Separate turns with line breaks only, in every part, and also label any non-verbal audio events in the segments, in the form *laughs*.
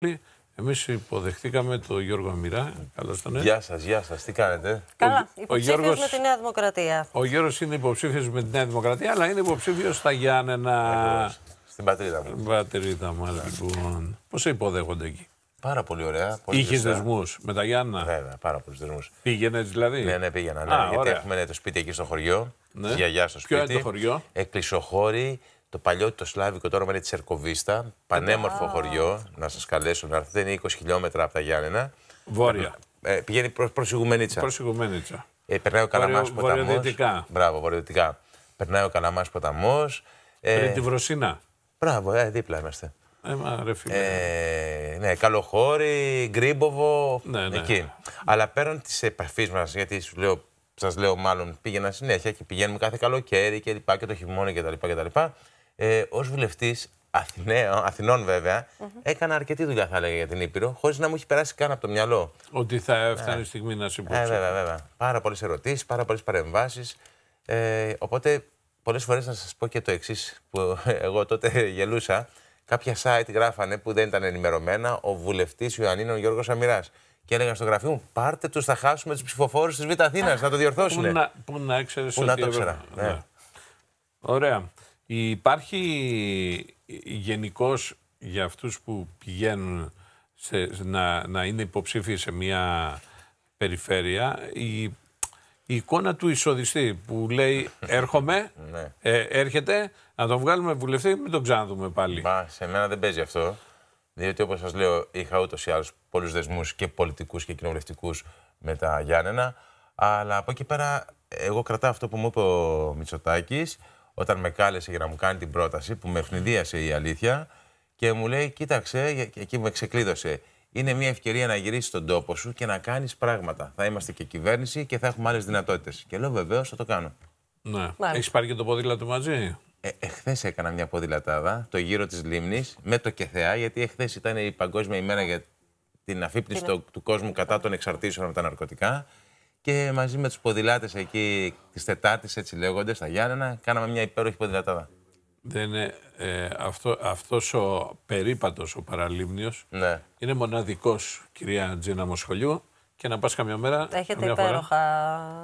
Ναι, Εμείς υποδεχτήκαμε τον Γιώργο Αμυρά. Καλώς τον ε. Γεια σας,
γεια σας. Τι κάνετε.
Καλά. Υποψήφιο με τη Νέα Δημοκρατία.
Ο Γιώργος είναι υποψήφιος με τη Νέα Δημοκρατία, αλλά είναι υποψήφιος στα Γιάννενα. Στην πατρίδα μου. Στην πατρίδα μου, λοιπόν, Πώς σε υποδέχονται
εκεί. Πάρα πολύ ωραία. Είχε δεσμούς με τα Γιάννα. Βέβαια, πάρα πολλούς δεσμούς. Πήγαινες δηλαδή. Ναι, ναι, πήγαινα. Ναι, Α, γιατί έχουμε ναι, το σπίτι εκεί στο χωριό. Ναι. Γιαγιάς στο σπίτι. Ποιο είναι το χωριό. Εκκλησοχώρη το παλιό το σλάβικο, τώρα όνομα είναι Τσερκοβίστα, πανέμορφο χωριό, να σας καλέσω να έρθετε, είναι 20 χιλιόμετρα από τα Γιάννενα. Βόρεια. Ε, πηγαίνει προς, προς Ιγουμενίτσα. Προς
Ιγουμενίτσα.
Ε, περνάει ο Καλαμάς ποταμό. ποταμός. Βορειοδυτικά. Μπράβο, βορειοδυτικά. Περνάει ο Καλαμάς ποταμός. Ε, Πριν τη Βροσίνα. Μπράβο, ε, δίπλα είμαστε. Ε, μα, ρε Ε, ναι, Καλοχώρη, Γκρίμποβο, ναι, ναι. εκεί. Αλλά πέραν της επαφής μας, γιατί σου λέω, σας λέω μάλλον πήγαινα συνέχεια και πηγαίνουμε κάθε καλοκαίρι και λοιπά και το χειμώνα κτλ ε, ως βουλευτής Αθηνών, βέβαια, mm -hmm. έκανα αρκετή δουλειά, θα έλεγα, για την Ήπειρο, χωρίς να μου έχει περάσει καν από το μυαλό. Ότι θα ναι. έφτανε η στιγμή να σου ε, βέβαια, βέβαια. Πάρα πολλές ερωτήσεις, πάρα πολλές παρεμβάσεις. Ε, οπότε, πολλές φορές να σας πω και το εξής που *laughs* εγώ τότε γελούσα. Κάποια site γράφανε που δεν ήταν ενημερωμένα ο βουλευτής Ιωαννίνων Γιώργος Αμυράς. Και έλεγαν στο γραφείο μου, πάρτε τους, θα χάσουμε τους ψηφοφόρους της Β' Αθήνας, να το διορθώσουν. Πού
να, να το ήξερα. Ναι. Ναι. Ωραία. Υπάρχει γενικώς για αυτούς που πηγαίνουν σε, να, να είναι υποψήφιοι σε μια περιφέρεια η, η εικόνα του εισοδιστή που λέει έρχομαι, *laughs* ναι. ε, έρχεται,
να τον βγάλουμε βουλευτή, μην τον ξαναδούμε πάλι. Μα, σε μένα δεν παίζει αυτό. Διότι όπως σας λέω είχα ούτως ή άλλως πολλούς δεσμούς και πολιτικούς και κοινοβουλευτικούς με τα Γιάννενα. Αλλά από εκεί πέρα εγώ κρατάω αυτό που μου είπε ο Μητσοτάκης, όταν με κάλεσε για να μου κάνει την πρόταση, που με ευνηδίασε η αλήθεια, και μου λέει: Κοίταξε, και εκεί με ξεκλείδωσε. Είναι μια ευκαιρία να γυρίσεις τον τόπο σου και να κάνεις πράγματα. Θα είμαστε και κυβέρνηση και θα έχουμε άλλες δυνατότητες. Και λέω: Βεβαίως, θα το κάνω. Ναι. Έχεις πάρει και το ποδήλατο μαζί. Ε, εχθέ έκανα μια ποδηλατάδα, το γύρο της λίμνης, με το ΚΕΘΕΑ, γιατί εχθές ήταν η Παγκόσμια ημέρα για την αφύπνιση του, του κόσμου κατά των εξαρτήσεων από τα ναρκωτικά και μαζί με τους ποδηλάτες εκεί της Τετάρτης, έτσι λέγονται, στα Γιάννενα, κάναμε μια υπέροχη ποδηλατάδα. Δεν είναι, ε, αυτό, αυτός ο περίπατος, ο παραλίμνιος, ναι.
είναι μοναδικός, κυρία Τζίνα Μοσχολιού και να πας καμιά μέρα. Έχετε καμιά υπέροχα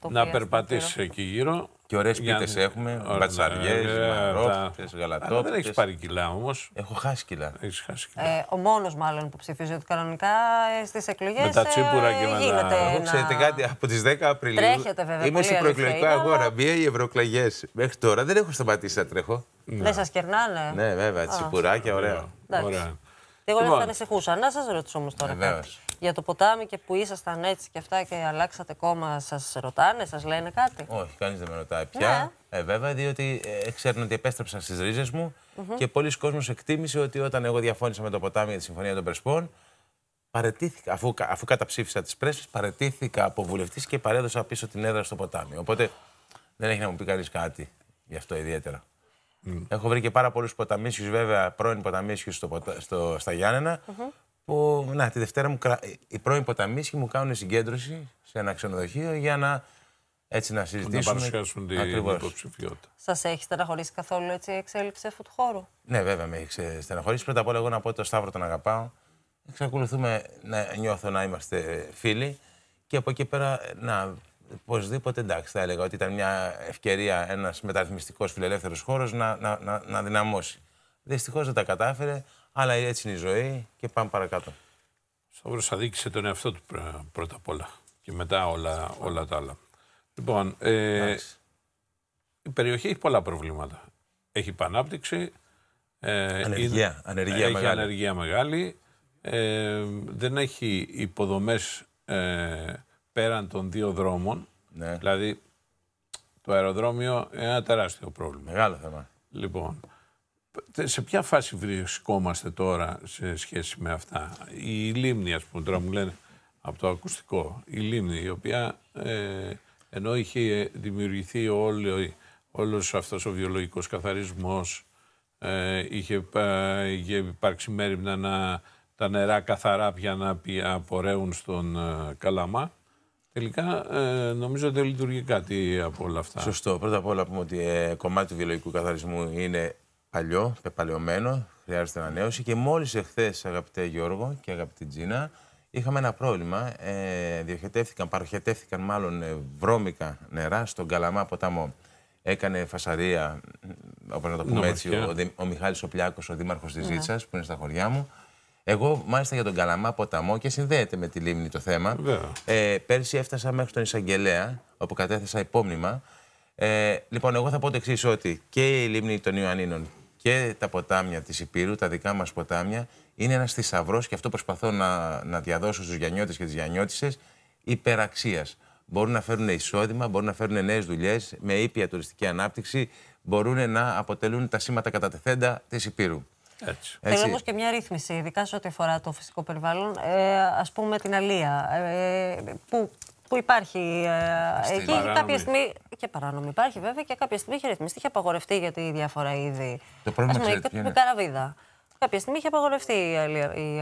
το Να περπατήσει
εκεί γύρω. Και ωραίες πίτε έχουμε. Μπατσαριέ, μαρόφτε,
γαλατόπιτε. Δεν έχεις πάρει κιλά όμως. Έχω χάσει κιλά. Έχεις χάσει κιλά.
Ε, ο μόνος μάλλον που ψηφίζει ότι κανονικά ε, στις εκλογές. Με τα ε, τσίπουρα και μετά. Ένα... Εγώ
ξέρετε κάτι από τις 10 Απριλίου. Τρέχετε βέβαια. Είμαι σε προεκλογικό αγώνα. Μία οι ευρωεκλογές. Μέχρι τώρα δεν έχω σταματήσει να τρέχω. Ναι. Δεν σας
κερνάνε. Ναι, βέβαια. Τσιπουράκια, ωραία. Εγώ δεν θα λοιπόν. ανησυχούσα. Να σας ρωτήσω όμως τώρα κάτι για το ποτάμι και που ήσασταν έτσι και αυτά και αλλάξατε κόμμα, σας ρωτάνε, σας λένε κάτι. Όχι,
κανείς δεν με ρωτάει πια. Ναι. Ε, βέβαια, διότι ε, ξέρουν ότι επέστρεψαν στις ρίζες μου και πολλοί κόσμοι εκτίμησε ότι όταν εγώ διαφώνησα με το ποτάμι για τη Συμφωνία των Πρεσπών, παρετήθηκα, αφού, αφού καταψήφισα τις πρέσβεις, παρετήθηκα από βουλευτής και παρέδωσα πίσω την έδρα στο ποτάμι. Οπότε δεν έχει να μου πει κανείς κάτι γι' αυτό ιδιαίτερα. Mm. Έχω βρει και πάρα πολλούς ποταμίσιους, βέβαια, πρώην ποταμίσιους στο, στα Γιάννενα, που να, τη Δευτέρα μου, οι πρώοι ποταμίσχοι μου κάνουν συγκέντρωση σε ένα ξενοδοχείο για να έτσι να συζητήσουμε. Να παρουσιάσουν την υποψηφιότητα.
Σας έχει στεναχωρήσει καθόλου έτσι η εξέλιξη αυτού του χώρου.
Ναι, βέβαια με έχει στεναχωρήσει. Πρώτα απ' όλα, εγώ να πω ότι το Σταύρο τον αγαπάω. Εξακολουθούμε να νιώθω να είμαστε φίλοι. Και από εκεί πέρα, να, οπωσδήποτε εντάξει, θα έλεγα ότι ήταν μια ευκαιρία ένας μεταρρυθμιστικός φιλελεύθερος χώρος να, να, να, να δυναμώσει. Δυστυχώς δεν τα κατάφερε. Αλλά έτσι είναι η ζωή και πάμε παρακάτω.
Σταύρος αδίκησε τον εαυτό του πρώτα απ' όλα και μετά όλα, όλα τα άλλα. Λοιπόν, ε, η περιοχή έχει πολλά προβλήματα. Έχει πανάπτυξη. Ε, ανεργία, έχει μεγάλη. ανεργία μεγάλη. Ε, δεν έχει υποδομές ε, πέραν των δύο δρόμων. Ναι. Δηλαδή, το αεροδρόμιο είναι ένα τεράστιο πρόβλημα. Μεγάλο θέμα. Λοιπόν, σε ποια φάση βρισκόμαστε τώρα σε σχέση με αυτά. Η λίμνη, ας πούμε, τώρα μου λένε από το ακουστικό, η λίμνη η οποία ε, ενώ είχε δημιουργηθεί όλο, όλος αυτός ο βιολογικός καθαρισμός, ε, είχε, ε, είχε υπάρξει μέρημνα να τα νερά καθαρά πια να απορρέουν στον Καλαμά. Τελικά
νομίζω ότι δεν λειτουργεί κάτι από όλα αυτά. Σωστό. Πρώτα απ' όλα πούμε ότι κομμάτι του βιολογικού καθαρισμού είναι παλιό, πεπαλαιωμένο, χρειάζεται ανανέωση. Και μόλις εχθές, αγαπητέ Γιώργο και αγαπητή Τζίνα, είχαμε ένα πρόβλημα. Ε, διοχετεύτηκαν, παροχετεύτηκαν μάλλον ε, βρώμικα νερά στον Καλαμά ποταμό. Έκανε φασαρία, όπως να το πούμε έτσι, ο, ο Μιχάλης Οπλιάκος, ο δήμαρχος της ναι. Ζήτσας, που είναι στα χωριά μου. Εγώ, μάλιστα για τον Καλαμά ποταμό και συνδέεται με τη λίμνη το θέμα. Ε, πέρσι έφτασα μέχρι τον Ισαγγελέα, όπου κατέθεσα υπόμνημα ε, λοιπόν, εγώ θα πω το εξής ότι και η λίμνη των Ιωαννίνων και τα ποτάμια της Υπήρου, τα δικά μας ποτάμια, είναι ένας θησαυρός και αυτό προσπαθώ να, να διαδώσω στους Γιανιώτε και τις Γιανιώτησε Υπεραξίας. Μπορούν να φέρουν εισόδημα, μπορούν να φέρουν νέες δουλειές με ήπια τουριστική ανάπτυξη, μπορούν να αποτελούν τα σήματα κατά τεθέντα της Υπήρου. Έτσι. Θέλω όμως
και μια ρύθμιση, ειδικά σε ό,τι αφορά το φυσικό περιβάλλον, ε, ας πούμε την Αλία, ε, που, που υπάρχει. Ε, εκεί κάποια στιγμή και παράνομη. Υπάρχει βέβαια και κάποια στιγμή είχε ρυθμιστεί, είχε απαγορευτεί γιατί διάφορα είδη. Το πρόβλημα ξέρετε ποιο είναι. Καραβίδα. Κάποια στιγμή είχε απαγορευτεί η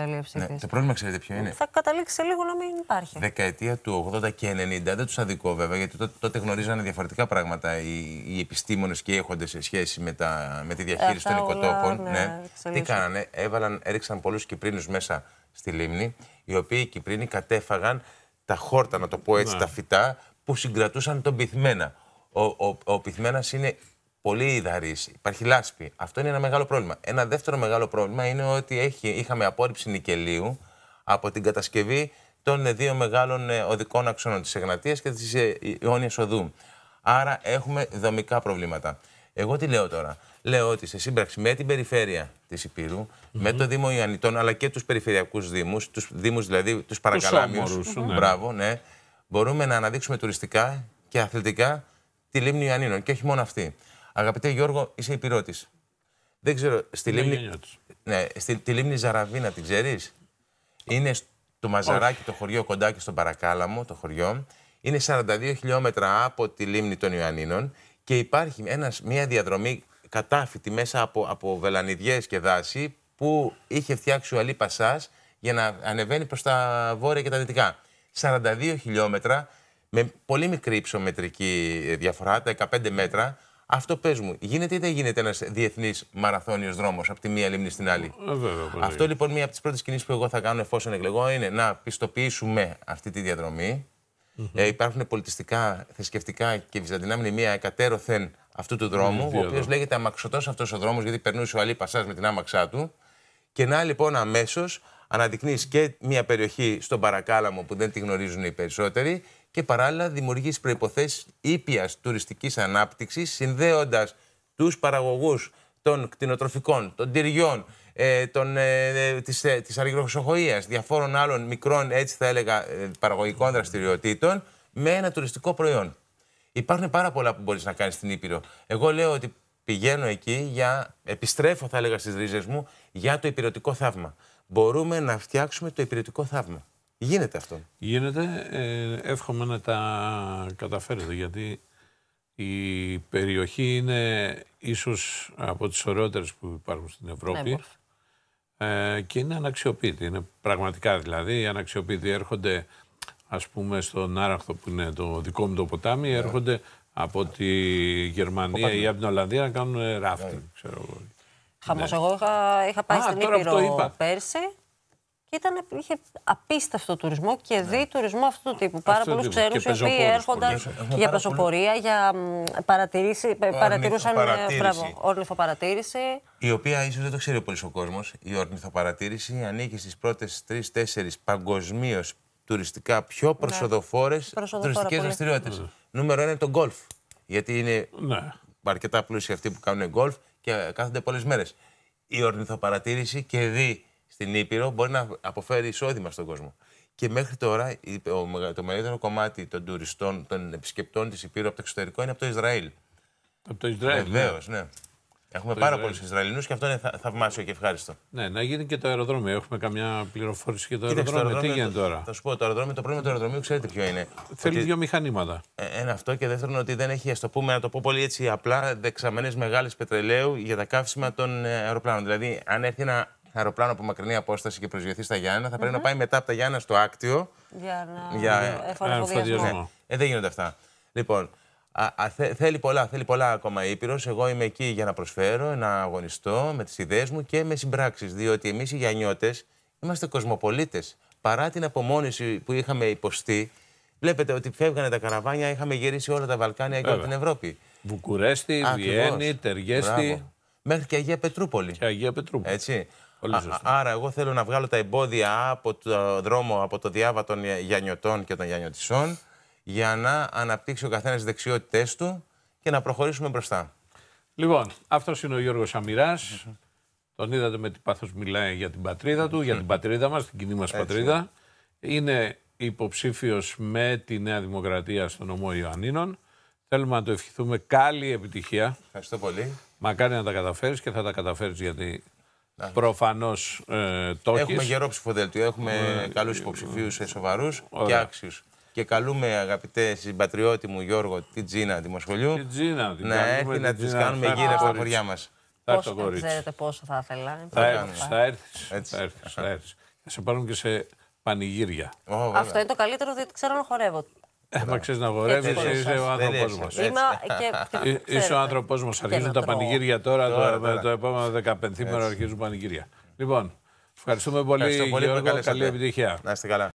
αλλιεύση ναι, Το
πρόβλημα ξέρετε ποιο είναι. Θα
καταλήξει σε λίγο να μην υπάρχει.
Δεκαετία του 80 και 90, δεν τους αδικό βέβαια, γιατί τότε, τότε γνωρίζανε διαφορετικά πράγματα οι, οι επιστήμονες και οι έχοντες σε σχέση με, τα, με τη διαχείριση ε, των οικοτόπων. Όλα, ναι, ναι. Τι κάνανε, έβαλαν, έριξαν πολλούς Κυπρίνους μέσα στη λίμνη, οι οποίοι οι Κυπρίνοι κατέφαγαν τα χόρτα, να το πω έτσι, ναι. τα φυτά που συγκρατούσαν τον πυθμένα. Ο, ο, ο πυθμένας είναι πολύ υδαρή, υπάρχει λάσπη. Αυτό είναι ένα μεγάλο πρόβλημα. Ένα δεύτερο μεγάλο πρόβλημα είναι ότι έχει, είχαμε απόρριψη νικελίου από την κατασκευή των δύο μεγάλων ε, οδικών αξώνων, της Εγνατίας και της ε, Ιόνιας Οδού. Άρα έχουμε δομικά προβλήματα. Εγώ τι λέω τώρα. Λέω ότι σε σύμπραξη με την περιφέρεια της υπηρου με το Δήμο Ιωαννητών, αλλά και τους περιφερειακούς Δήμους, τους Δήμους δηλαδή τους παρακαλάμιου. Ναι. Μπράβο, ναι. Μπορούμε να αναδείξουμε τουριστικά και αθλητικά τη λίμνη Ιωαννίνων. Και όχι μόνο αυτή. Αγαπητέ Γιώργο, είσαι υπηρώτης. Δεν ξέρω, στη λίμνη. Ναι, στη, τη λίμνη Ζαραβίνα την ξέρεις. Είναι στο Μαζαράκι, το χωριό κοντά και στον Παρακάλαμο, το χωριό. Είναι 42 χιλιόμετρα από τη λίμνη των Ιωαννίνων και υπάρχει ένας, μια διαδρομή κατάφυτη μέσα από, από βελανιδιές και δάση που είχε φτιάξει ο Αλή Πασάς για να ανεβαίνει προς τα βόρεια και τα δυτικά. 42 χιλιόμετρα με πολύ μικρή υψομετρική ε, διαφορά, τα 15 μέτρα. Αυτό πες μου, γίνεται ή δεν γίνεται ένας διεθνής μαραθώνιος δρόμος από τη μία λίμνη στην άλλη.
Ε, Αυτό
λοιπόν μία από τις πρώτες κινήσεις που εγώ θα κάνω εφόσον εκλεγώ είναι να πιστοποιήσουμε αυτή τη διαδρομη Ε, υπάρχουν πολιτιστικά, θρησκευτικά και βυζαντινά μνημεία εκατέρωθεν αυτού του δρομου ο οποίος λέγεται αμαξωτός αυτός ο δρόμος γιατί περνούσε ο Αλή Πασάς με την άμαξά του. Και να λοιπόν αμέσως αναδεικνύεις και μια περιοχή στον Παρακάλαμο που δεν τη γνωρίζουν οι περισσότεροι και παράλληλα δημιουργείς προποθέσει ήπιας τουριστικής ανάπτυξης, συνδέοντας τους παραγωγούς των κτηνοτροφικών, των τυριών, ε, των, ε, ε, της, ε, διαφόρων άλλων μικρών, έτσι θα έλεγα, ε, παραγωγικών δραστηριοτήτων με ένα τουριστικό προϊόν. Υπάρχουν πάρα πολλά που μπορείς να κάνεις στην Ήπειρο. Εγώ λέω ότι πηγαίνω εκεί για, επιστρέφω θα έλεγα στις ρίζες μου, για το υπηρετικό θαύμα μπορούμε να φτιάξουμε το υπηρετικό θαύμα. Γίνεται αυτό.
Γίνεται. Ε, εύχομαι να τα καταφέρετε γιατί η περιοχή είναι ίσως από τις ωραιότερες που υπάρχουν στην Ευρώπη ναι, ε, και είναι αναξιοποιητή. Είναι πραγματικά δηλαδή αναξιοποίητοι Έρχονται ας πούμε στον Άραχτο που είναι το δικό μου το ποτάμι, ναι. έρχονται από τη Γερμανία ή από την Ολλανδία να κάνουν ράφτινγκ, ναι. ξέρω
εγώ. Χαμός. Ναι. Εγώ είχα, είχα πάει στην Ήπειρο πέρσι και ήταν, είχε απίστευτο τουρισμό και ναι. δει τουρισμό αυτού του τύπου. Πάρα πολλού ξέρουν οι οποίοι έρχονταν για πεζοπορία, για παρατηρήσει, παρατηρούσαν ορνηθοπαρατήρηση. Ε,
η οποία ίσως δεν το ξέρει πολύς ο κόσμος. Η ορνηθοπαρατήρηση ανήκει στις πρώτες τρει-τέσσερι παγκοσμίως τουριστικά πιο προσοδοφόρε ναι. τουριστικέ δραστηριότητες. Ναι. Νούμερο ένα είναι το γκολφ. Γιατί είναι ναι. αρκετά πλούσιοι αυτοί που κάνουν γκολφ και κάθονται πολλές μέρες. Η ορνηθοπαρατήρηση και δει στην Ήπειρο μπορεί να αποφέρει εισόδημα στον κόσμο. Και μέχρι τώρα το μεγαλύτερο κομμάτι των τουριστών, των επισκεπτών της Ήπειρου από το εξωτερικό είναι από το Ισραήλ. Από το Ισραήλ. Βεβαίως, ναι. ναι. Έχουμε πάρα πολλούς Ισραηλινούς και αυτό είναι θαυμάσιο και ευχάριστο.
Ναι, να γίνει και το αεροδρόμιο. Έχουμε καμιά πληροφόρηση
για το αεροδρόμιο. Τι γίνεται τώρα. Θα σου πω, το, αεροδρόμιο, το πρόβλημα του αεροδρομίου ξέρετε ποιο είναι. Θέλει δύο μηχανήματα. Ε, ένα αυτό και δεύτερον ότι δεν έχει, ας το πούμε, να το πω πολύ έτσι απλά, δεξαμενές μεγάλες πετρελαίου για τα καύσιμα των ε, αεροπλάνων. Δηλαδή, αν έρθει ένα αεροπλάνο από μακρινή απόσταση και προσγειωθεί στα Γιάννα, θα πρέπει mm -hmm. να πάει μετά από τα Γιάννα στο άκτιο. Για να. Για... Ε, ναι. ε, δεν γίνονται αυτά. Λοιπόν, Α, α, θέλει πολλά, θέλει πολλά ακόμα η Ήπειρος. Εγώ είμαι εκεί για να προσφέρω, να αγωνιστώ με τις ιδέες μου και με συμπράξεις. Διότι εμείς οι Γιαννιώτες είμαστε κοσμοπολίτες. Παρά την απομόνωση που είχαμε υποστεί, βλέπετε ότι φεύγανε τα καραβάνια, είχαμε γυρίσει όλα τα Βαλκάνια και όλη την Ευρώπη. Βουκουρέστι, Βιέννη, Τεργέστη. Μέχρι και Αγία Πετρούπολη. Και Αγία Πετρούπολη. Έτσι. Α, άρα, εγώ θέλω να βγάλω τα εμπόδια από το δρόμο, από το διάβα των Γιανιωτών και των Γιανιωτισών για να αναπτύξει ο καθένας τις δεξιότητές του και να προχωρήσουμε μπροστά. Λοιπόν, αυτός είναι ο Γιώργος
Αμυρά. Mm -hmm. Τον είδατε με τι πάθος μιλάει για την πατρίδα του, για την πατρίδα μας, την κοινή μας πατρίδα. Είναι υποψήφιος με τη Νέα Δημοκρατία στον νομό Ιωαννίνων. Θέλουμε να το ευχηθούμε καλή επιτυχία.
Ευχαριστώ πολύ.
Μακάρι να τα καταφέρεις και θα τα καταφέρεις γιατί Προφανώς ε, Έχουμε γερό
ψηφοδέλτιο. Έχουμε ε, καλούς υποψηφίους, ε, σοβαρού και άξιους. Και καλούμε αγαπητέ συμπατριώτη μου Γιώργο, την Τζίνα Δημοσχολιού. Την Τζίνα, την ναι, Να έρθει να της κάνουμε γύρω στα χωριά μας.
Θα έρθει το Ξέρετε πόσο θα ήθελα. Θα έρθει.
Θα έρθεις. Θα έρθεις. σε πάρουν και
σε πανηγύρια. Αυτό
είναι το καλύτερο διότι ξέρω να χορεύω.
Ε, μα ξέρεις να χορεύει, ε, είσαι ο άνθρωπό μα. Είσαι ο άνθρωπό μας. Αρχίζουν τα πανηγύρια τώρα, το επόμενο 15η μέρο αρχίζουν πανηγύρια. Λοιπόν, ευχαριστούμε πολύ, Γιώργο. Καλή επιτυχία. Να είστε καλά.